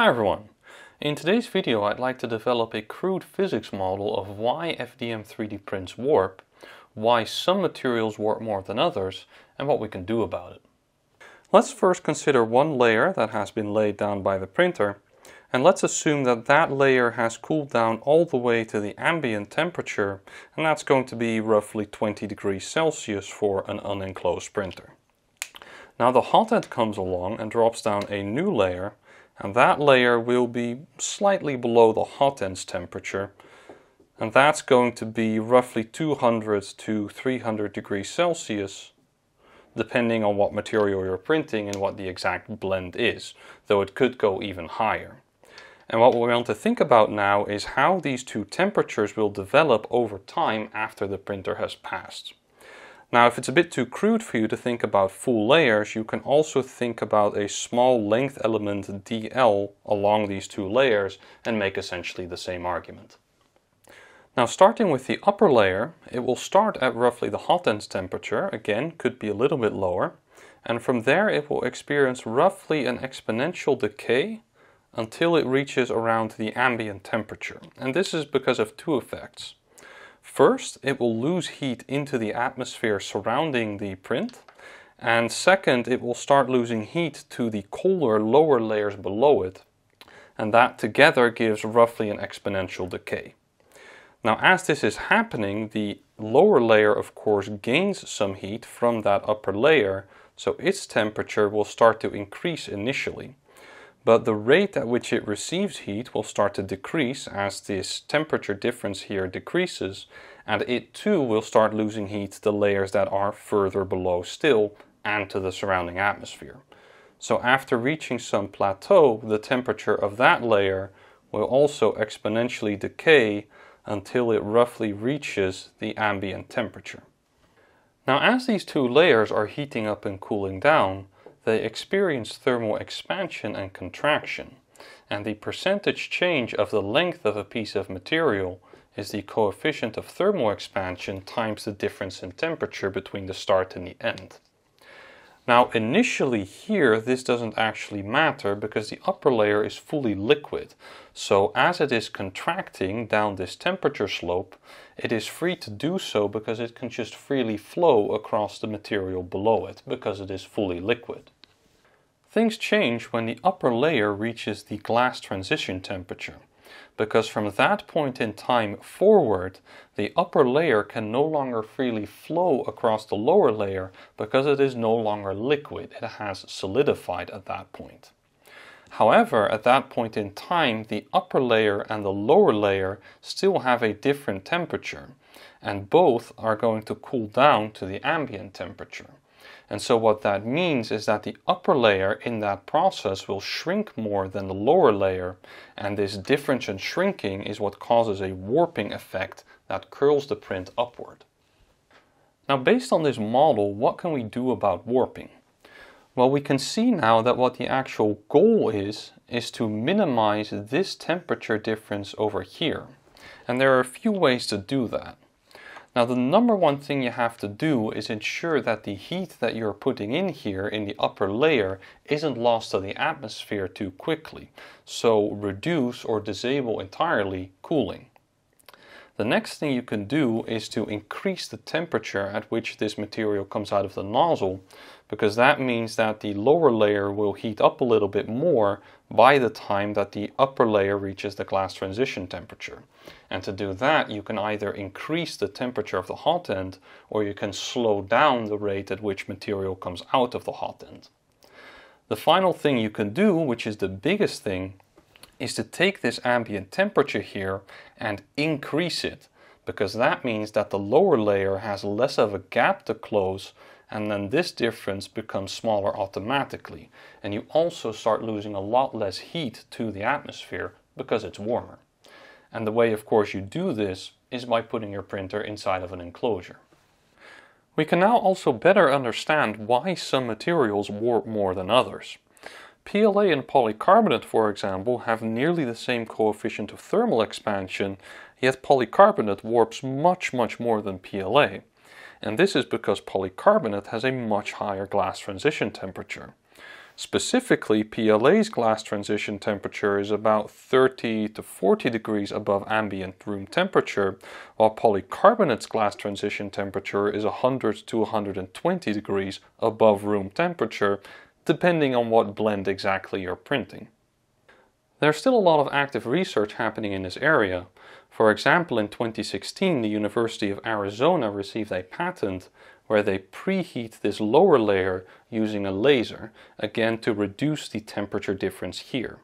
Hi everyone! In today's video I'd like to develop a crude physics model of why FDM 3D prints warp, why some materials warp more than others, and what we can do about it. Let's first consider one layer that has been laid down by the printer, and let's assume that that layer has cooled down all the way to the ambient temperature, and that's going to be roughly 20 degrees Celsius for an unenclosed printer. Now the hot end comes along and drops down a new layer, and that layer will be slightly below the hot end's temperature and that's going to be roughly 200 to 300 degrees Celsius depending on what material you're printing and what the exact blend is, though it could go even higher. And what we want to think about now is how these two temperatures will develop over time after the printer has passed. Now, if it's a bit too crude for you to think about full layers, you can also think about a small length element dl along these two layers and make essentially the same argument. Now, starting with the upper layer, it will start at roughly the hot end's temperature, again, could be a little bit lower, and from there it will experience roughly an exponential decay until it reaches around the ambient temperature. And this is because of two effects. First, it will lose heat into the atmosphere surrounding the print. And second, it will start losing heat to the colder lower layers below it. And that together gives roughly an exponential decay. Now, as this is happening, the lower layer, of course, gains some heat from that upper layer, so its temperature will start to increase initially but the rate at which it receives heat will start to decrease as this temperature difference here decreases, and it too will start losing heat to layers that are further below still and to the surrounding atmosphere. So after reaching some plateau, the temperature of that layer will also exponentially decay until it roughly reaches the ambient temperature. Now as these two layers are heating up and cooling down, they experience thermal expansion and contraction, and the percentage change of the length of a piece of material is the coefficient of thermal expansion times the difference in temperature between the start and the end. Now initially here this doesn't actually matter because the upper layer is fully liquid. So as it is contracting down this temperature slope, it is free to do so because it can just freely flow across the material below it because it is fully liquid. Things change when the upper layer reaches the glass transition temperature, because from that point in time forward, the upper layer can no longer freely flow across the lower layer because it is no longer liquid, it has solidified at that point. However, at that point in time, the upper layer and the lower layer still have a different temperature, and both are going to cool down to the ambient temperature. And so what that means is that the upper layer in that process will shrink more than the lower layer. And this difference in shrinking is what causes a warping effect that curls the print upward. Now based on this model, what can we do about warping? Well, we can see now that what the actual goal is, is to minimize this temperature difference over here. And there are a few ways to do that. Now the number one thing you have to do is ensure that the heat that you're putting in here in the upper layer isn't lost to the atmosphere too quickly. So reduce or disable entirely cooling. The next thing you can do is to increase the temperature at which this material comes out of the nozzle because that means that the lower layer will heat up a little bit more by the time that the upper layer reaches the glass transition temperature. And to do that, you can either increase the temperature of the hot end or you can slow down the rate at which material comes out of the hot end. The final thing you can do, which is the biggest thing, is to take this ambient temperature here and increase it because that means that the lower layer has less of a gap to close and then this difference becomes smaller automatically. And you also start losing a lot less heat to the atmosphere because it's warmer. And the way, of course, you do this is by putting your printer inside of an enclosure. We can now also better understand why some materials warp more than others. PLA and polycarbonate, for example, have nearly the same coefficient of thermal expansion, yet polycarbonate warps much, much more than PLA and this is because polycarbonate has a much higher glass transition temperature. Specifically, PLA's glass transition temperature is about 30 to 40 degrees above ambient room temperature, while polycarbonate's glass transition temperature is 100 to 120 degrees above room temperature, depending on what blend exactly you're printing. There's still a lot of active research happening in this area, for example, in 2016, the University of Arizona received a patent where they preheat this lower layer using a laser, again to reduce the temperature difference here.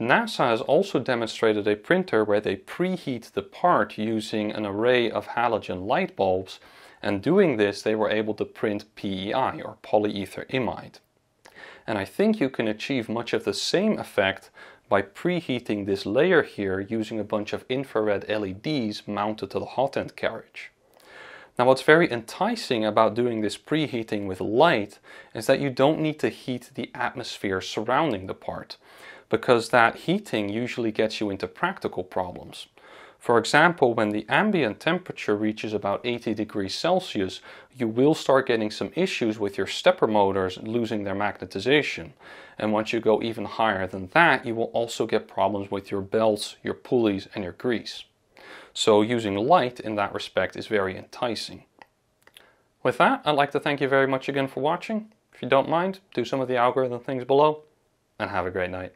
NASA has also demonstrated a printer where they preheat the part using an array of halogen light bulbs, and doing this they were able to print PEI, or polyether imide. And I think you can achieve much of the same effect by preheating this layer here using a bunch of infrared LEDs mounted to the hot end carriage. Now what's very enticing about doing this preheating with light is that you don't need to heat the atmosphere surrounding the part because that heating usually gets you into practical problems. For example, when the ambient temperature reaches about 80 degrees Celsius, you will start getting some issues with your stepper motors losing their magnetization. And once you go even higher than that, you will also get problems with your belts, your pulleys, and your grease. So using light in that respect is very enticing. With that, I'd like to thank you very much again for watching. If you don't mind, do some of the algorithm things below, and have a great night.